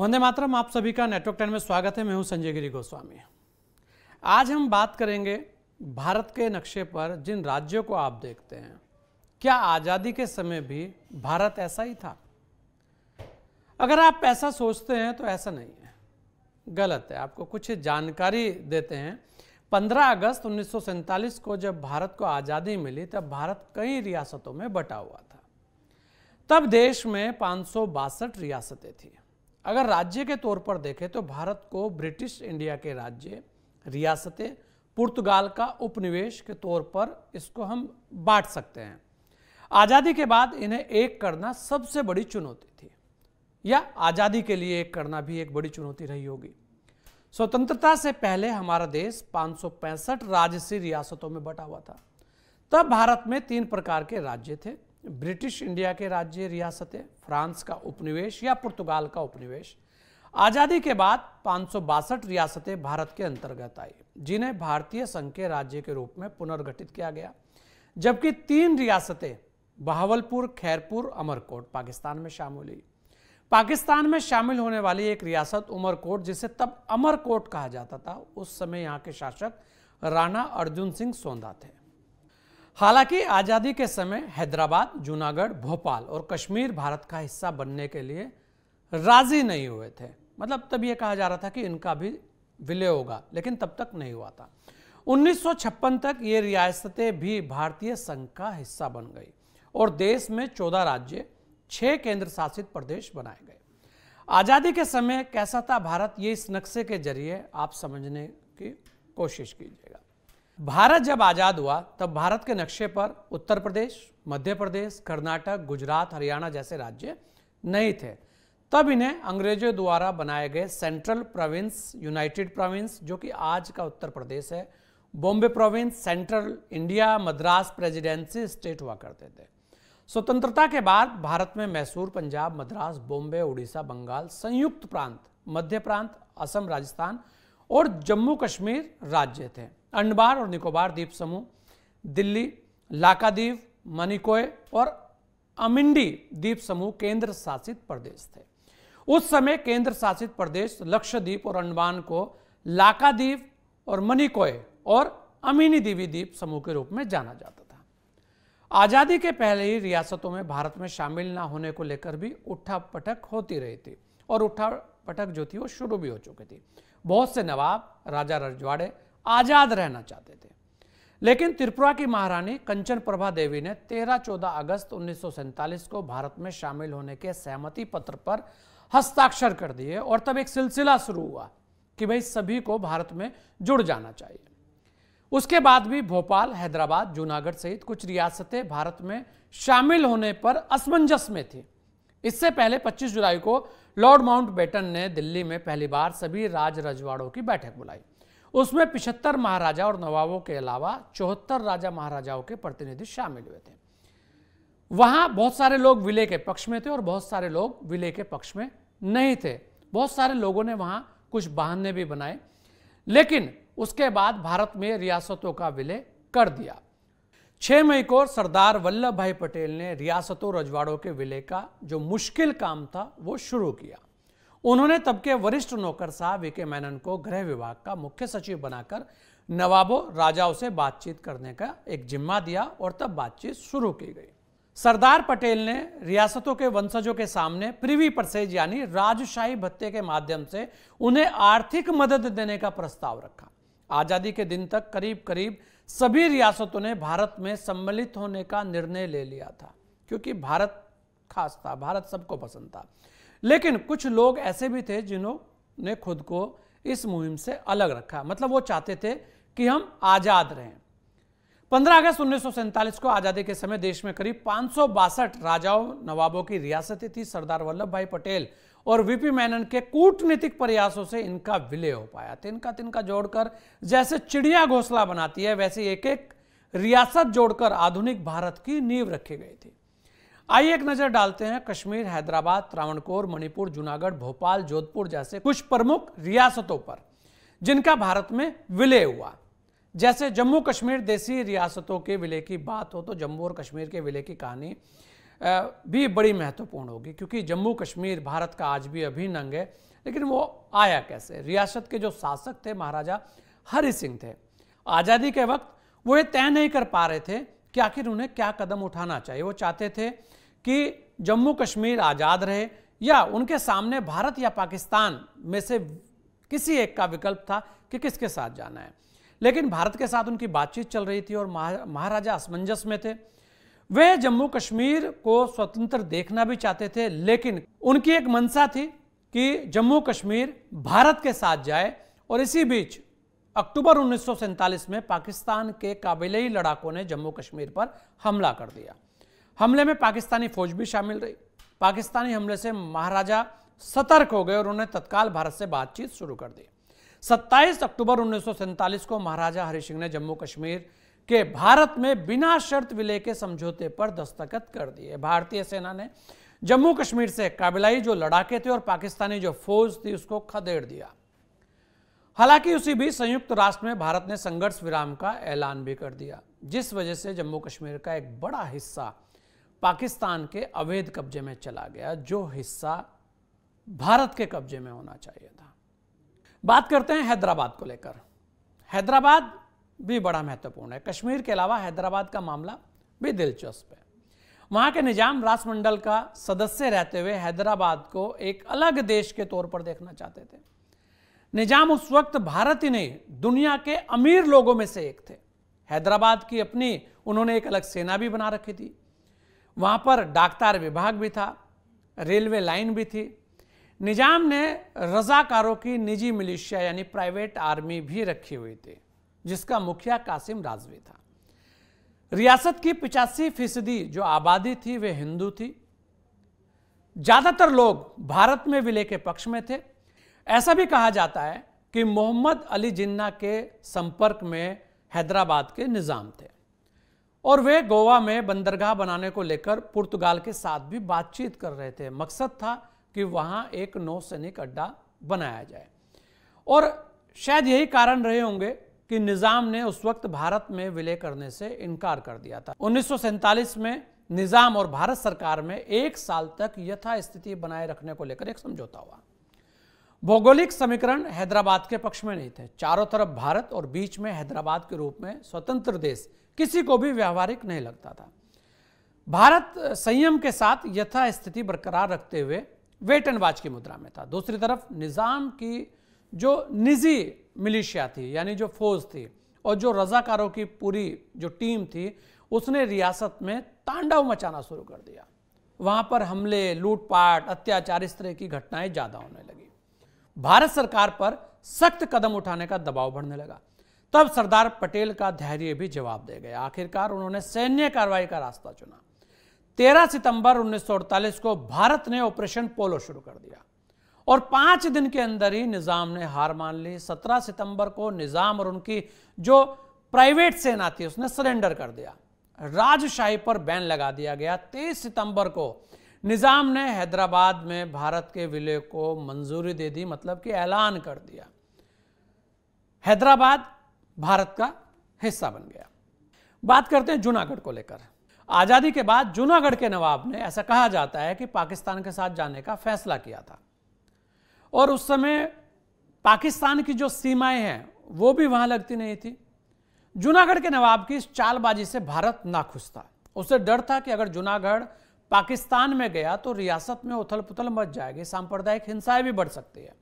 वंदे मातरम आप सभी का नेटवर्क टेन में स्वागत है मैं हूं संजय गिरी गोस्वामी आज हम बात करेंगे भारत के नक्शे पर जिन राज्यों को आप देखते हैं क्या आज़ादी के समय भी भारत ऐसा ही था अगर आप ऐसा सोचते हैं तो ऐसा नहीं है गलत है आपको कुछ जानकारी देते हैं 15 अगस्त उन्नीस को जब भारत को आज़ादी मिली तब भारत कई रियासतों में बटा हुआ था तब देश में पाँच रियासतें थीं अगर राज्य के तौर पर देखें तो भारत को ब्रिटिश इंडिया के राज्य रियासतें पुर्तगाल का उपनिवेश के तौर पर इसको हम बांट सकते हैं आज़ादी के बाद इन्हें एक करना सबसे बड़ी चुनौती थी या आज़ादी के लिए एक करना भी एक बड़ी चुनौती रही होगी स्वतंत्रता से पहले हमारा देश पाँच से रियासतों में बटा हुआ था तब भारत में तीन प्रकार के राज्य थे ब्रिटिश इंडिया के राज्य रियासतें फ्रांस का उपनिवेश या पुर्तगाल का उपनिवेश आज़ादी के बाद पाँच रियासतें भारत के अंतर्गत आई जिन्हें भारतीय संघ के राज्य के रूप में पुनर्गठित किया गया जबकि तीन रियासतें बहावलपुर खैरपुर अमरकोट पाकिस्तान में शामिल हुई पाकिस्तान में शामिल होने वाली एक रियासत उमरकोट जिसे तब अमरकोट कहा जाता था उस समय यहाँ के शासक राणा अर्जुन सिंह सोंदा थे हालांकि आज़ादी के समय हैदराबाद जूनागढ़ भोपाल और कश्मीर भारत का हिस्सा बनने के लिए राज़ी नहीं हुए थे मतलब तब ये कहा जा रहा था कि इनका भी विलय होगा लेकिन तब तक नहीं हुआ था 1956 तक ये रियासतें भी भारतीय संघ का हिस्सा बन गई और देश में 14 राज्य 6 केंद्र शासित प्रदेश बनाए गए आज़ादी के समय कैसा था भारत ये इस नक्शे के जरिए आप समझने की कोशिश कीजिएगा भारत जब आज़ाद हुआ तब भारत के नक्शे पर उत्तर प्रदेश मध्य प्रदेश कर्नाटक गुजरात हरियाणा जैसे राज्य नहीं थे तब इन्हें अंग्रेजों द्वारा बनाए गए सेंट्रल प्रोविंस यूनाइटेड प्रोविंस जो कि आज का उत्तर प्रदेश है Bombay province central India Madras presidency state हुआ करते थे स्वतंत्रता के बाद भारत में मैसूर पंजाब मद्रास बॉम्बे उड़ीसा बंगाल संयुक्त प्रांत मध्य प्रांत असम राजस्थान और जम्मू कश्मीर राज्य थे अंडमान और निकोबार द्वीप समूह दिल्ली लाकाद्वीप मनिकोय और अमिंडी द्वीप समूह केंद्र शासित प्रदेश थे उस समय केंद्र शासित प्रदेश लक्षद्वीप और अंडमान को लाकादीप और मनिकोय और अमीनी देवी द्वीप समूह के रूप में जाना जाता था आज़ादी के पहले ही रियासतों में भारत में शामिल ना होने को लेकर भी उठा पटक होती रही थी और उठा पटक जो थी वो शुरू भी हो चुकी थी बहुत से नवाब राजा रजवाड़े आज़ाद रहना चाहते थे लेकिन त्रिपुरा की महारानी कंचन प्रभा देवी ने 13-14 अगस्त उन्नीस को भारत में शामिल होने के सहमति पत्र पर हस्ताक्षर कर दिए और तब एक सिलसिला शुरू हुआ कि भाई सभी को भारत में जुड़ जाना चाहिए उसके बाद भी भोपाल हैदराबाद जूनागढ़ सहित कुछ रियासतें भारत में शामिल होने पर असमंजस में थी इससे पहले 25 जुलाई को लॉर्ड माउंट बेटन ने दिल्ली में पहली बार सभी राज रजवाड़ों की बैठक बुलाई उसमें पिछहत्तर महाराजा और नवाबों के अलावा चौहत्तर राजा महाराजाओं के प्रतिनिधि शामिल हुए थे वहां बहुत सारे लोग विलय के पक्ष में थे और बहुत सारे लोग विलय के पक्ष में नहीं थे बहुत सारे लोगों ने वहां कुछ बहाने भी बनाए लेकिन उसके बाद भारत में रियासतों का विलय कर दिया 6 मई को सरदार वल्लभ भाई पटेल ने रियासतों रजवाड़ों के विलय का जो मुश्किल काम था वो शुरू किया उन्होंने तब के वरिष्ठ नौकर साहब वी के मैनन को गृह विभाग का मुख्य सचिव बनाकर नवाबों राजाओं से बातचीत करने का एक जिम्मा दिया और तब बातचीत शुरू की गई सरदार पटेल ने रियासतों के वंशजों के सामने प्रिवी परसेज यानी राजशाही भत्ते के माध्यम से उन्हें आर्थिक मदद देने का प्रस्ताव रखा आजादी के दिन तक करीब करीब सभी रियासतों ने भारत में सम्मिलित होने का निर्णय ले लिया था क्योंकि भारत खास था भारत सबको पसंद था लेकिन कुछ लोग ऐसे भी थे जिन्होंने खुद को इस मुहिम से अलग रखा मतलब वो चाहते थे कि हम आज़ाद रहें 15 अगस्त उन्नीस को आज़ादी के समय देश में करीब पांच राजाओं नवाबों की रियासतें थी सरदार वल्लभ भाई पटेल और वीपी मैनन के कूटनीतिक प्रयासों से इनका विलय हो पाया तिनका तिनका जोड़कर जैसे चिड़िया घोसला बनाती है वैसे एक एक रियासत जोड़कर आधुनिक भारत की नींव रखी गई थी आइए एक नजर डालते हैं कश्मीर हैदराबाद त्रावणकोर मणिपुर जूनागढ़ भोपाल जोधपुर जैसे कुछ प्रमुख रियासतों पर जिनका भारत में विलय हुआ जैसे जम्मू कश्मीर देसी रियासतों के विलय की बात हो तो जम्मू और कश्मीर के विलय की कहानी भी बड़ी महत्वपूर्ण होगी क्योंकि जम्मू कश्मीर भारत का आज भी अभिन्न अंग है लेकिन वो आया कैसे रियासत के जो शासक थे महाराजा हरि सिंह थे आज़ादी के वक्त वो ये तय नहीं कर पा रहे थे कि आखिर उन्हें क्या कदम उठाना चाहिए वो चाहते थे कि जम्मू कश्मीर आज़ाद रहे या उनके सामने भारत या पाकिस्तान में से किसी एक का विकल्प था कि किसके साथ जाना है लेकिन भारत के साथ उनकी बातचीत चल रही थी और महाराजा असमंजस में थे वे जम्मू कश्मीर को स्वतंत्र देखना भी चाहते थे लेकिन उनकी एक मंशा थी कि जम्मू कश्मीर भारत के साथ जाए और इसी बीच अक्टूबर उन्नीस में पाकिस्तान के काबिलई लड़ाकों ने जम्मू कश्मीर पर हमला कर दिया हमले में पाकिस्तानी फौज भी शामिल रही पाकिस्तानी हमले से महाराजा सतर्क हो गए और उन्होंने तत्काल भारत से बातचीत शुरू कर दी 27 अक्टूबर उन्नीस को महाराजा हरि सिंह ने जम्मू कश्मीर के भारत में बिना शर्त विलय के समझौते पर दस्तखत कर दिए भारतीय सेना ने जम्मू कश्मीर से काबिलाई जो लड़ाके थे और पाकिस्तानी जो फौज थी उसको खदेड़ दिया हालांकि उसी बीच संयुक्त राष्ट्र में भारत ने संघर्ष विराम का ऐलान भी कर दिया जिस वजह से जम्मू कश्मीर का एक बड़ा हिस्सा पाकिस्तान के अवैध कब्जे में चला गया जो हिस्सा भारत के कब्जे में होना चाहिए था बात करते हैं हैदराबाद को लेकर हैदराबाद भी बड़ा महत्वपूर्ण है कश्मीर के अलावा हैदराबाद का मामला भी दिलचस्प है वहां के निजाम राष्ट्रमंडल का सदस्य रहते हुए हैदराबाद को एक अलग देश के तौर पर देखना चाहते थे निजाम उस वक्त भारत ही नहीं दुनिया के अमीर लोगों में से एक थे हैदराबाद की अपनी उन्होंने एक अलग सेना भी बना रखी थी वहाँ पर डाकतार विभाग भी था रेलवे लाइन भी थी निजाम ने रजाकारों की निजी मिलिशिया यानी प्राइवेट आर्मी भी रखी हुई थी जिसका मुखिया कासिम राजवी था रियासत की पिचासी फीसदी जो आबादी थी वे हिंदू थी ज़्यादातर लोग भारत में विलय के पक्ष में थे ऐसा भी कहा जाता है कि मोहम्मद अली जिन्ना के संपर्क में हैदराबाद के निज़ाम थे और वे गोवा में बंदरगाह बनाने को लेकर पुर्तगाल के साथ भी बातचीत कर रहे थे मकसद था कि वहाँ एक नौसैनिक अड्डा बनाया जाए और शायद यही कारण रहे होंगे कि निज़ाम ने उस वक्त भारत में विलय करने से इनकार कर दिया था उन्नीस में निज़ाम और भारत सरकार में एक साल तक यथास्थिति बनाए रखने को लेकर एक समझौता हुआ भौगोलिक समीकरण हैदराबाद के पक्ष में नहीं थे चारों तरफ भारत और बीच में हैदराबाद के रूप में स्वतंत्र देश किसी को भी व्यावहारिक नहीं लगता था भारत संयम के साथ यथास्थिति बरकरार रखते हुए वेट एंड वाच की मुद्रा में था दूसरी तरफ निज़ाम की जो निजी मिलिशिया थी यानी जो फौज थी और जो रजाकारों की पूरी जो टीम थी उसने रियासत में तांडव मचाना शुरू कर दिया वहाँ पर हमले लूटपाट अत्याचार इस तरह की घटनाएं ज़्यादा होने लगी भारत सरकार पर सख्त कदम उठाने का दबाव बढ़ने लगा तब सरदार पटेल का धैर्य भी जवाब दे गया आखिरकार उन्होंने सैन्य कार्रवाई का रास्ता चुना 13 सितंबर 1948 को भारत ने ऑपरेशन पोलो शुरू कर दिया और पांच दिन के अंदर ही निजाम ने हार मान ली 17 सितंबर को निजाम और उनकी जो प्राइवेट सेना थी उसने सरेंडर कर दिया राजशाही पर बैन लगा दिया गया 23 सितंबर को निज़ाम ने हैदराबाद में भारत के विलय को मंजूरी दे दी मतलब कि ऐलान कर दिया हैदराबाद भारत का हिस्सा बन गया बात करते हैं जूनागढ़ को लेकर आज़ादी के बाद जूनागढ़ के नवाब ने ऐसा कहा जाता है कि पाकिस्तान के साथ जाने का फैसला किया था और उस समय पाकिस्तान की जो सीमाएं हैं वो भी वहां लगती नहीं थी जूनागढ़ के नवाब की इस चालबाजी से भारत नाखुश था उसे डर था कि अगर जूनागढ़ पाकिस्तान में गया तो रियासत में उथल पुथल मच जाएगी सांप्रदायिक हिंसाएं भी बढ़ सकती है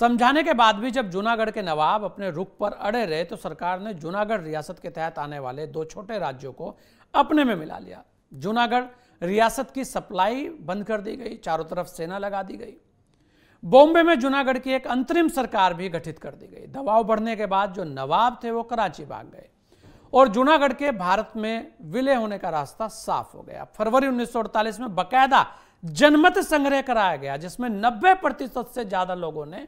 समझाने के बाद भी जब जूनागढ़ के नवाब अपने रुख पर अड़े रहे तो सरकार ने जूनागढ़ रियासत के तहत आने वाले दो छोटे राज्यों को अपने में मिला लिया जूनागढ़ रियासत की सप्लाई बंद कर दी गई चारों तरफ सेना लगा दी गई बॉम्बे में जूनागढ़ की एक अंतरिम सरकार भी गठित कर दी गई दबाव बढ़ने के बाद जो नवाब थे वो कराची भाग गए और जूनागढ़ के भारत में विलय होने का रास्ता साफ हो गया फरवरी उन्नीस में बकायदा जनमत संग्रह कराया गया जिसमें 90 प्रतिशत से ज्यादा लोगों ने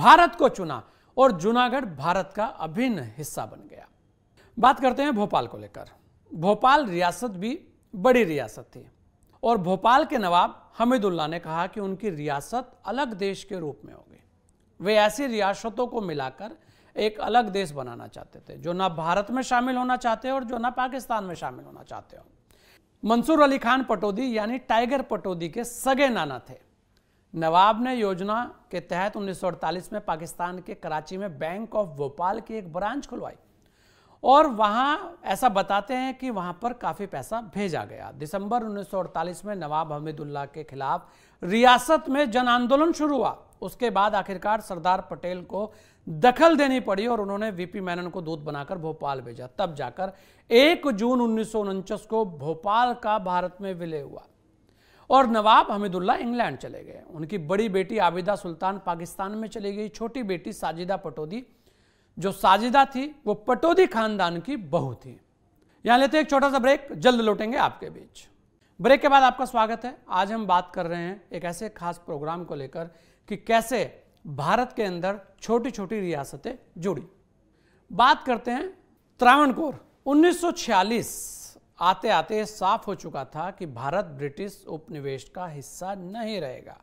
भारत को चुना और जूनागढ़ भारत का अभिन्न हिस्सा बन गया बात करते हैं भोपाल को लेकर भोपाल रियासत भी बड़ी रियासत थी और भोपाल के नवाब हमिदुल्ला ने कहा कि उनकी रियासत अलग देश के रूप में होगी वे ऐसी रियासतों को मिलाकर एक अलग देश बनाना चाहते थे जो ना भारत में शामिल होना चाहते हो और जो ना पाकिस्तान में शामिल होना चाहते हो मंसूर अली खान पटौदी यानी टाइगर पटौदी के सगे नाना थे नवाब ने योजना के तहत 1948 में पाकिस्तान के कराची में बैंक ऑफ भोपाल की एक ब्रांच खुलवाई और वहाँ ऐसा बताते हैं कि वहाँ पर काफ़ी पैसा भेजा गया दिसंबर 1948 में नवाब हमीदुल्ला के खिलाफ रियासत में जन आंदोलन शुरू हुआ उसके बाद आखिरकार सरदार पटेल को दखल देनी पड़ी और उन्होंने वीपी मैनन को दूत बनाकर भोपाल भेजा तब जाकर 1 जून उन्नीस को भोपाल का भारत में विलय हुआ और नवाब हमीदुल्ला इंग्लैंड चले गए उनकी बड़ी बेटी आबिदा सुल्तान पाकिस्तान में चली गई छोटी बेटी साजिदा पटोदी जो साजिदा थी वो पटोदी खानदान की बहू थी यहां लेते एक छोटा सा ब्रेक जल्द लौटेंगे आपके बीच ब्रेक के बाद आपका स्वागत है आज हम बात कर रहे हैं एक ऐसे खास प्रोग्राम को लेकर कि कैसे भारत के अंदर छोटी छोटी रियासतें जुड़ी बात करते हैं त्रावणकोर 1946 आते आते साफ हो चुका था कि भारत ब्रिटिश उपनिवेश का हिस्सा नहीं रहेगा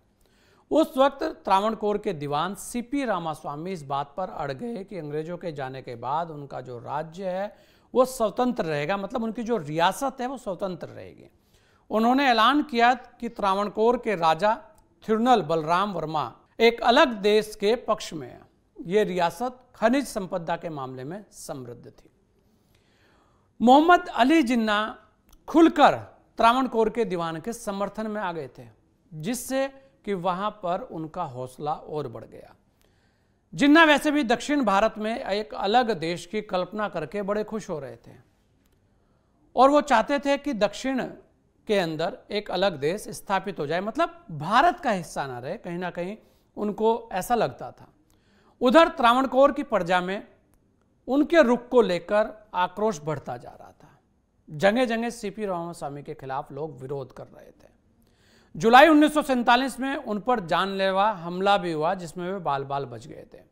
उस वक्त त्रावणकोर के दीवान सीपी रामास्वामी इस बात पर अड़ गए कि अंग्रेजों के जाने के बाद उनका जो राज्य है वो स्वतंत्र रहेगा मतलब उनकी जो रियासत है वो स्वतंत्र रहेगी उन्होंने ऐलान किया कि त्रावणकोर के राजा थिरुनल बलराम वर्मा एक अलग देश के पक्ष में यह रियासत खनिज संपदा के मामले में समृद्ध थी मोहम्मद अली जिन्ना खुलकर त्रावणकोर के दीवान के समर्थन में आ गए थे जिससे कि वहां पर उनका हौसला और बढ़ गया जिन्ना वैसे भी दक्षिण भारत में एक अलग देश की कल्पना करके बड़े खुश हो रहे थे और वो चाहते थे कि दक्षिण के अंदर एक अलग देश स्थापित हो जाए मतलब भारत का हिस्सा ना रहे कहीं ना कहीं उनको ऐसा लगता था उधर त्रावणकोर की प्रजा में उनके रुख को लेकर आक्रोश बढ़ता जा रहा था जगह जगह सीपी रामा स्वामी के खिलाफ लोग विरोध कर रहे थे जुलाई उन्नीस में उन पर जानलेवा हमला भी हुआ जिसमें वे बाल बाल बच गए थे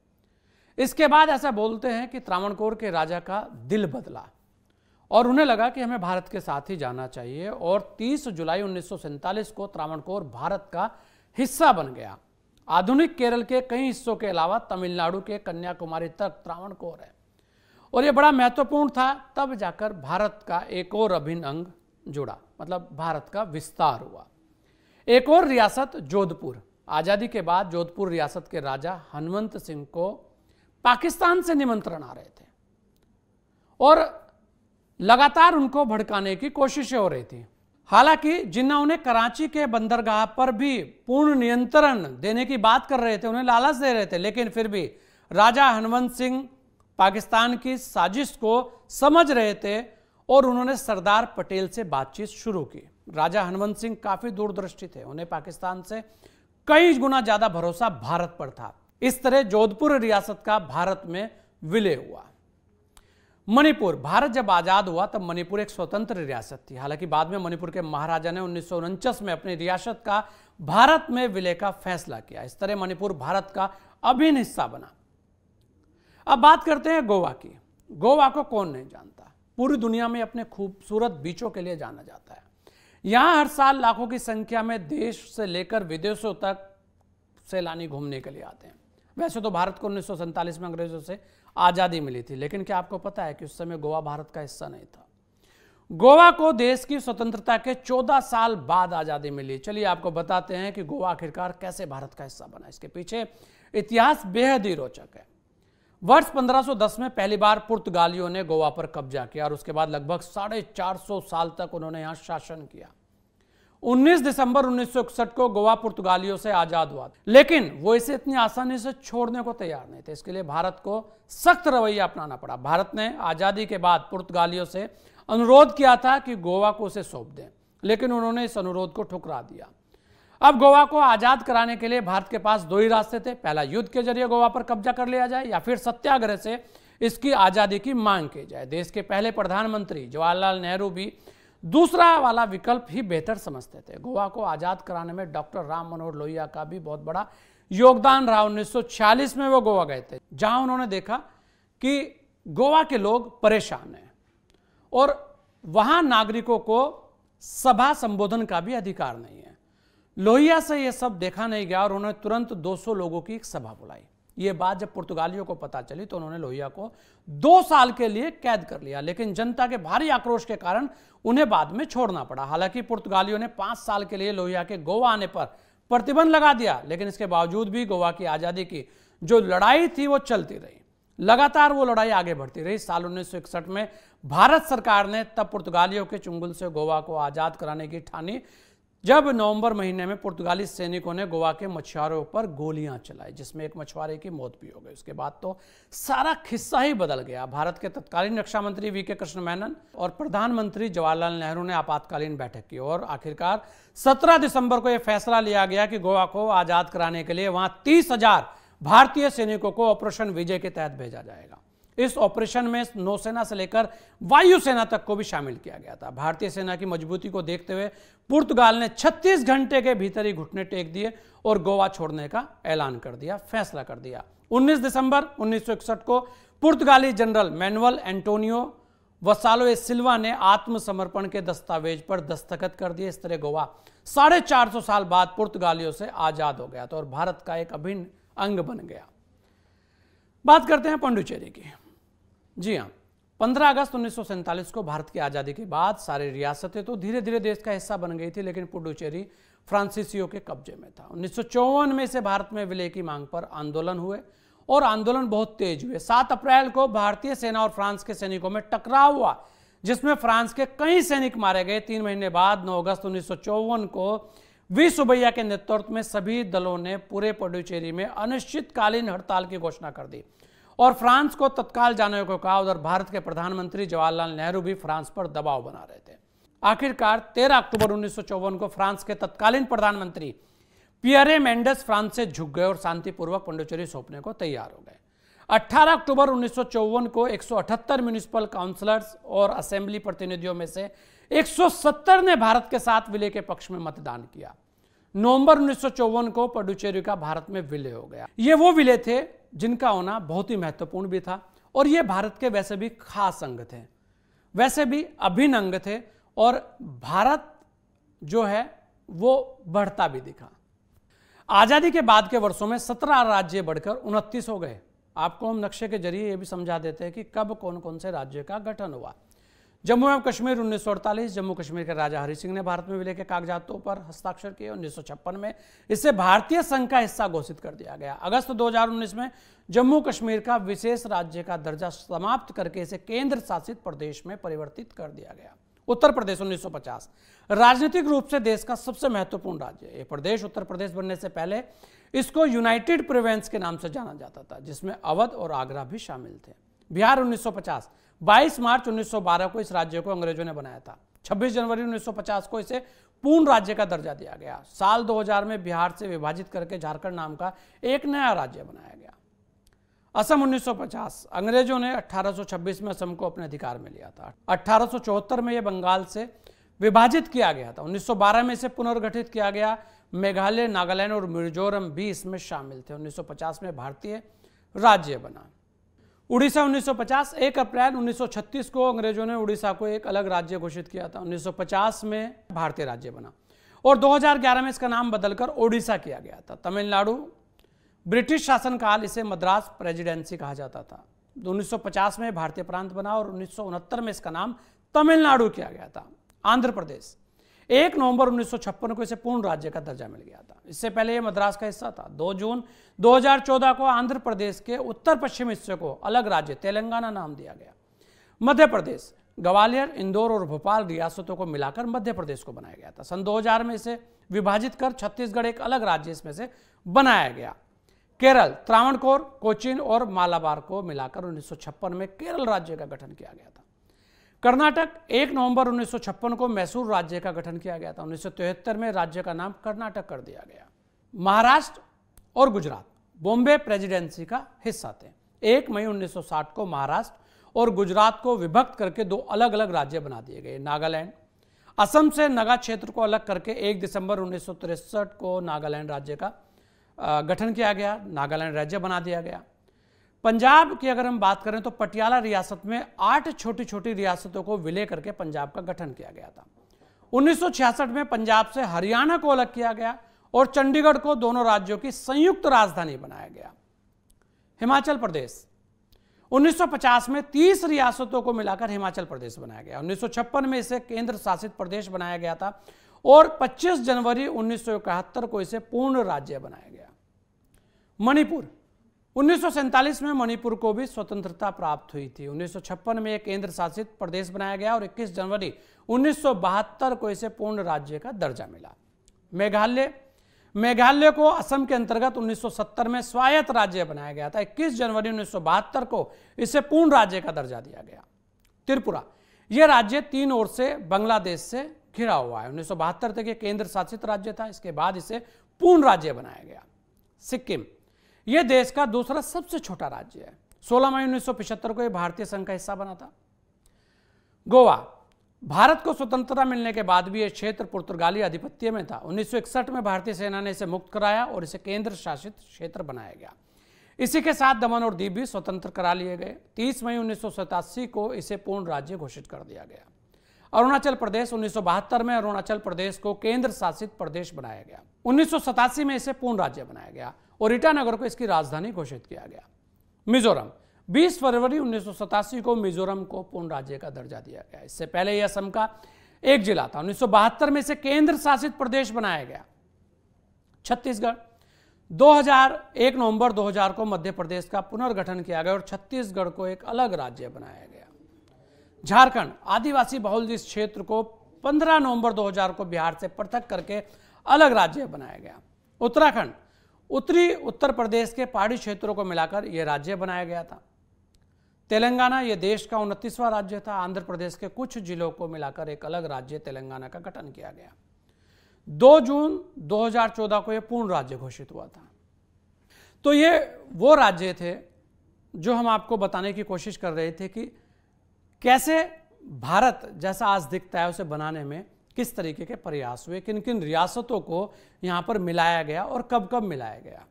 इसके बाद ऐसा बोलते हैं कि त्रावणकोर के राजा का दिल बदला और उन्हें लगा कि हमें भारत के साथ ही जाना चाहिए और 30 जुलाई उन्नीस को त्रावणकोर भारत का हिस्सा बन गया आधुनिक केरल के कई हिस्सों के अलावा तमिलनाडु के कन्याकुमारी तक त्रावण कोर है और ये बड़ा महत्वपूर्ण था तब जाकर भारत का एक और अभिन्न अंग जुड़ा मतलब भारत का विस्तार हुआ एक और रियासत जोधपुर आज़ादी के बाद जोधपुर रियासत के राजा हनुमंत सिंह को पाकिस्तान से निमंत्रण आ रहे थे और लगातार उनको भड़काने की कोशिशें हो रही थी हालांकि जिन्ना उन्हें कराची के बंदरगाह पर भी पूर्ण नियंत्रण देने की बात कर रहे थे उन्हें लालच दे रहे थे लेकिन फिर भी राजा हनुमंत सिंह पाकिस्तान की साजिश को समझ रहे थे और उन्होंने सरदार पटेल से बातचीत शुरू की राजा हनुमंत सिंह काफी दूरदृष्टि थे उन्हें पाकिस्तान से कई गुना ज्यादा भरोसा भारत पर था इस तरह जोधपुर रियासत का भारत में विलय हुआ मणिपुर भारत जब आज़ाद हुआ तब मणिपुर एक स्वतंत्र रियासत थी हालांकि बाद में मणिपुर के महाराजा ने उन्नीस में अपनी रियासत का भारत में विलय का फैसला किया इस तरह मणिपुर भारत का अभिन्न हिस्सा बना अब बात करते हैं गोवा की गोवा को कौन नहीं जानता पूरी दुनिया में अपने खूबसूरत बीचों के लिए जाना जाता है यहां हर साल लाखों की संख्या में देश से लेकर विदेशों तक सैलानी घूमने के लिए आते हैं वैसे तो भारत को उन्नीस में अंग्रेजों से आज़ादी मिली थी लेकिन क्या आपको पता है कि उस समय गोवा भारत का हिस्सा नहीं था गोवा को देश की स्वतंत्रता के 14 साल बाद आज़ादी मिली चलिए आपको बताते हैं कि गोवा आखिरकार कैसे भारत का हिस्सा बना इसके पीछे इतिहास बेहद ही रोचक है वर्ष 1510 में पहली बार पुर्तगालियों ने गोवा पर कब्जा किया और उसके बाद लगभग साढ़े चार सौ साल तक उन्होंने यहाँ शासन किया 19 दिसंबर उन्नीस को गोवा पुर्तगालियों से आजाद हुआ लेकिन वो इसे इतनी आसानी से छोड़ने को तैयार नहीं थे इसके लिए भारत को सख्त रवैया अपनाना पड़ा भारत ने आजादी के बाद पुर्तगालियों से अनुरोध किया था कि गोवा को उसे सौंप दें लेकिन उन्होंने इस अनुरोध को ठुकरा दिया अब गोवा को आजाद कराने के लिए भारत के पास दो ही रास्ते थे पहला युद्ध के जरिए गोवा पर कब्जा कर लिया जाए या फिर सत्याग्रह से इसकी आजादी की मांग की जाए देश के पहले प्रधानमंत्री जवाहरलाल नेहरू भी दूसरा वाला विकल्प ही बेहतर समझते थे गोवा को आज़ाद कराने में डॉक्टर राम मनोहर लोहिया का भी बहुत बड़ा योगदान रहा 1946 में वो गोवा गए थे जहां उन्होंने देखा कि गोवा के लोग परेशान हैं और वहां नागरिकों को सभा संबोधन का भी अधिकार नहीं है लोहिया से यह सब देखा नहीं गया और उन्होंने तुरंत 200 लोगों की एक सभा बुलाई ये बात जब पुर्तगालियों को पता चली तो उन्होंने लोहिया को दो साल के लिए कैद कर लिया लेकिन जनता के भारी आक्रोश के कारण उन्हें बाद में छोड़ना पड़ा हालांकि पुर्तगालियों ने पांच साल के लिए लोहिया के गोवा आने पर प्रतिबंध लगा दिया लेकिन इसके बावजूद भी गोवा की आज़ादी की जो लड़ाई थी वो चलती रही लगातार वो लड़ाई आगे बढ़ती रही साल उन्नीस में भारत सरकार ने तब पुर्तगालियों के चुंगल से गोवा को आज़ाद कराने की ठानी जब नवंबर महीने में पुर्तगाली सैनिकों ने गोवा के मछुआरों पर गोलियां चलाई जिसमें एक मछुआरे की मौत भी हो गई उसके बाद तो सारा खिस्सा ही बदल गया भारत के तत्कालीन रक्षा मंत्री वी के कृष्ण मैनन और प्रधानमंत्री जवाहरलाल नेहरू ने आपातकालीन बैठक की और आखिरकार 17 दिसंबर को यह फैसला लिया गया कि गोवा को आज़ाद कराने के लिए वहां तीस भारतीय सैनिकों को ऑपरेशन विजय के तहत भेजा जाएगा इस ऑपरेशन में नौसेना से लेकर वायुसेना तक को भी शामिल किया गया था भारतीय सेना की मजबूती को देखते हुए पुर्तगाल ने 36 घंटे के भीतर ही घुटने टेक दिए और गोवा छोड़ने का ऐलान कर दिया फैसला कर दिया 19 दिसंबर 1961 को पुर्तगाली general Manuel Antonio Vassalo e Silva ने आत्मसमर्पण के दस्तावेज पर दस्तखत कर दिए इस तरह गोवा साढ़े चार सौ साल बाद पुर्तगालियों से आजाद हो गया था और भारत का एक अभिन्न अंग बन गया बात करते हैं पांडुचेरी की जी हाँ 15 अगस्त उन्नीस को भारत की आज़ादी के बाद सारी रियासतें तो धीरे धीरे देश का हिस्सा बन गई थी लेकिन पुडुचेरी फ्रांसीसियों के कब्जे में था उन्नीस में से भारत में विलय की मांग पर आंदोलन हुए और आंदोलन बहुत तेज हुए सात अप्रैल को भारतीय सेना और फ्रांस के सैनिकों में टकराव हुआ जिसमें फ्रांस के कई सैनिक मारे गए तीन महीने बाद 9 अगस्त उन्नीस को वी सुबैया के नेतृत्व में सभी दलों ने पूरे पुडुचेरी में अनिश्चितकालीन हड़ताल की घोषणा कर दी और फ्रांस को तत्काल जाने को कहा उधर भारत के प्रधानमंत्री जवाहरलाल नेहरू भी फ्रांस पर दबाव बना रहे थे आखिरकार 13 अक्टूबर उन्नीस को फ्रांस के तत्कालीन प्रधानमंत्री पियरे मेंडेस फ्रांस से झुक गए और शांतिपूर्वक पंडुचेरी सौंपने को तैयार हो गए 18 अक्टूबर उन्नीस को 178 म्यूनिसिपल काउंसलर्स और असेंबली प्रतिनिधियों में से 170 ने भारत के साथ विलय के पक्ष में मतदान किया नवंबर उन्नीस को पडुचेरी का भारत में विलय हो गया ये वो विलय थे जिनका होना बहुत ही महत्वपूर्ण भी था और ये भारत के वैसे भी खास अंग थे वैसे भी अभिन्न अंग थे और भारत जो है वो बढ़ता भी दिखा आज़ादी के बाद के वर्षों में सत्रह राज्य बढ़कर उनतीस हो गए आपको हम नक्शे के जरिए ये भी समझा देते हैं कि कब कौन कौन से राज्य का गठन हुआ जम्मू एवं कश्मीर उन्नीस जम्मू कश्मीर के राजा हरि सिंह ने भारत में विलय के कागजातों पर हस्ताक्षर किए उन्नीस में इसे भारतीय संघ का हिस्सा घोषित कर दिया गया अगस्त 2019 में जम्मू कश्मीर का विशेष राज्य का दर्जा समाप्त करके इसे केंद्र शासित प्रदेश में परिवर्तित कर दिया गया उत्तर प्रदेश 1950 राजनीतिक रूप से देश का सबसे महत्वपूर्ण राज्य है ये प्रदेश उत्तर प्रदेश बनने से पहले इसको यूनाइटेड प्रोवेंस के नाम से जाना जाता था जिसमें अवध और आगरा भी शामिल थे बिहार उन्नीस 22 मार्च 1912 को इस राज्य को अंग्रेजों ने बनाया था 26 जनवरी 1950 को इसे पूर्ण राज्य का दर्जा दिया गया साल 2000 में बिहार से विभाजित करके झारखंड नाम का एक नया राज्य बनाया गया असम 1950 अंग्रेजों ने 1826 में असम को अपने अधिकार में लिया था अठारह में यह बंगाल से विभाजित किया गया था 1912 में इसे पुनर्गठित किया गया मेघालय नागालैंड और मिजोरम भी इसमें शामिल थे 1950 में भारतीय राज्य बना उड़ीसा 1950 एक अप्रैल 1936 को अंग्रेजों ने उड़ीसा को एक अलग राज्य घोषित किया था 1950 में भारतीय राज्य बना और 2011 में इसका नाम बदलकर ओडिशा किया गया था तमिलनाडु ब्रिटिश शासनकाल इसे मद्रास प्रेजिडेंसी कहा जाता था 1950 तो में भारतीय प्रांत बना और उन्नीस में इसका नाम तमिलनाडु किया गया था आंध्र प्रदेश एक नवंबर उन्नीस को इसे पूर्ण राज्य का दर्जा मिल गया था इससे पहले यह मद्रास का हिस्सा था 2 जून 2014 को आंध्र प्रदेश के उत्तर पश्चिम हिस्से को अलग राज्य तेलंगाना नाम दिया गया मध्य प्रदेश ग्वालियर इंदौर और भोपाल रियासतों को मिलाकर मध्य प्रदेश को बनाया गया था सन 2000 में इसे विभाजित कर छत्तीसगढ़ एक अलग राज्य इसमें से बनाया गया केरल त्रावणकोर कोचिन और मालाबार को मिलाकर उन्नीस में केरल राज्य का गठन किया गया था कर्नाटक 1 नवंबर उन्नीस को मैसूर राज्य का गठन किया गया था उन्नीस में राज्य का नाम कर्नाटक कर दिया गया महाराष्ट्र और गुजरात बॉम्बे प्रेसिडेंसी का हिस्सा थे एक मई 1960 को महाराष्ट्र और गुजरात को विभक्त करके दो अलग अलग राज्य बना दिए गए नागालैंड असम से नगा क्षेत्र को अलग करके 1 दिसंबर उन्नीस को नागालैंड राज्य का गठन किया गया नागालैंड राज्य बना दिया गया पंजाब की अगर हम बात करें तो पटियाला रियासत में आठ छोटी छोटी रियासतों को विलय करके पंजाब का गठन किया गया था 1966 में पंजाब से हरियाणा को अलग किया गया और चंडीगढ़ को दोनों राज्यों की संयुक्त राजधानी बनाया गया हिमाचल प्रदेश 1950 में 30 रियासतों को मिलाकर हिमाचल प्रदेश बनाया गया 1956 में इसे केंद्र शासित प्रदेश बनाया गया था और 25 जनवरी उन्नीस को इसे पूर्ण राज्य बनाया गया मणिपुर उन्नीस में मणिपुर को भी स्वतंत्रता प्राप्त हुई थी 1956 में एक केंद्र शासित प्रदेश बनाया गया और 21 जनवरी 1972 को इसे पूर्ण राज्य का दर्जा मिला मेघालय मेघालय को असम के अंतर्गत 1970 में स्वायत्त राज्य बनाया गया था 21 जनवरी 1972 को इसे पूर्ण राज्य का दर्जा दिया गया त्रिपुरा यह राज्य तीन ओर से बांग्लादेश से घिरा हुआ है उन्नीस तक यह केंद्र शासित राज्य था इसके बाद इसे पूर्ण राज्य बनाया गया सिक्किम यह देश का दूसरा सबसे छोटा राज्य है 16 मई 1975 को यह भारतीय संघ का हिस्सा बना था गोवा भारत को स्वतंत्रता मिलने के बाद भी यह क्षेत्र पुर्तगाली आधिपत्य में था 1961 में भारतीय सेना ने इसे मुक्त कराया और इसे केंद्र शासित क्षेत्र बनाया गया इसी के साथ दमन और द्वीप भी स्वतंत्र करा लिए गए 30 मई उन्नीस को इसे पूर्ण राज्य घोषित कर दिया गया अरुणाचल प्रदेश उन्नीस में अरुणाचल प्रदेश को केंद्र शासित प्रदेश बनाया गया उन्नीस में इसे पूर्ण राज्य बनाया गया और ईटानगर को इसकी राजधानी घोषित किया गया मिजोरम 20 फरवरी उन्नीस को मिजोरम को पूर्ण राज्य का दर्जा दिया गया इससे पहले यह असम का एक जिला था उन्नीस में इसे केंद्र शासित प्रदेश बनाया गया छत्तीसगढ़ 2001 नवंबर 2000 को मध्य प्रदेश का पुनर्गठन किया गया और छत्तीसगढ़ को एक अलग राज्य बनाया गया झारखंड आदिवासी बहुल जिस क्षेत्र को 15 नवंबर 2000 को बिहार से पृथक करके अलग राज्य बनाया गया उत्तराखंड उत्तरी उत्तर प्रदेश के पहाड़ी क्षेत्रों को मिलाकर यह राज्य बनाया गया था तेलंगाना यह देश का उनतीसवां राज्य था आंध्र प्रदेश के कुछ जिलों को मिलाकर एक अलग राज्य तेलंगाना का गठन किया गया 2 जून 2014 को यह पूर्ण राज्य घोषित हुआ था तो ये वो राज्य थे जो हम आपको बताने की कोशिश कर रहे थे कि कैसे भारत जैसा आज दिखता है उसे बनाने में किस तरीके के प्रयास हुए किन किन रियासतों को यहाँ पर मिलाया गया और कब कब मिलाया गया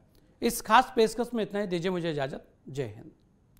इस खास पेशकश में इतना ही दीजिए मुझे इजाज़त जय हिंद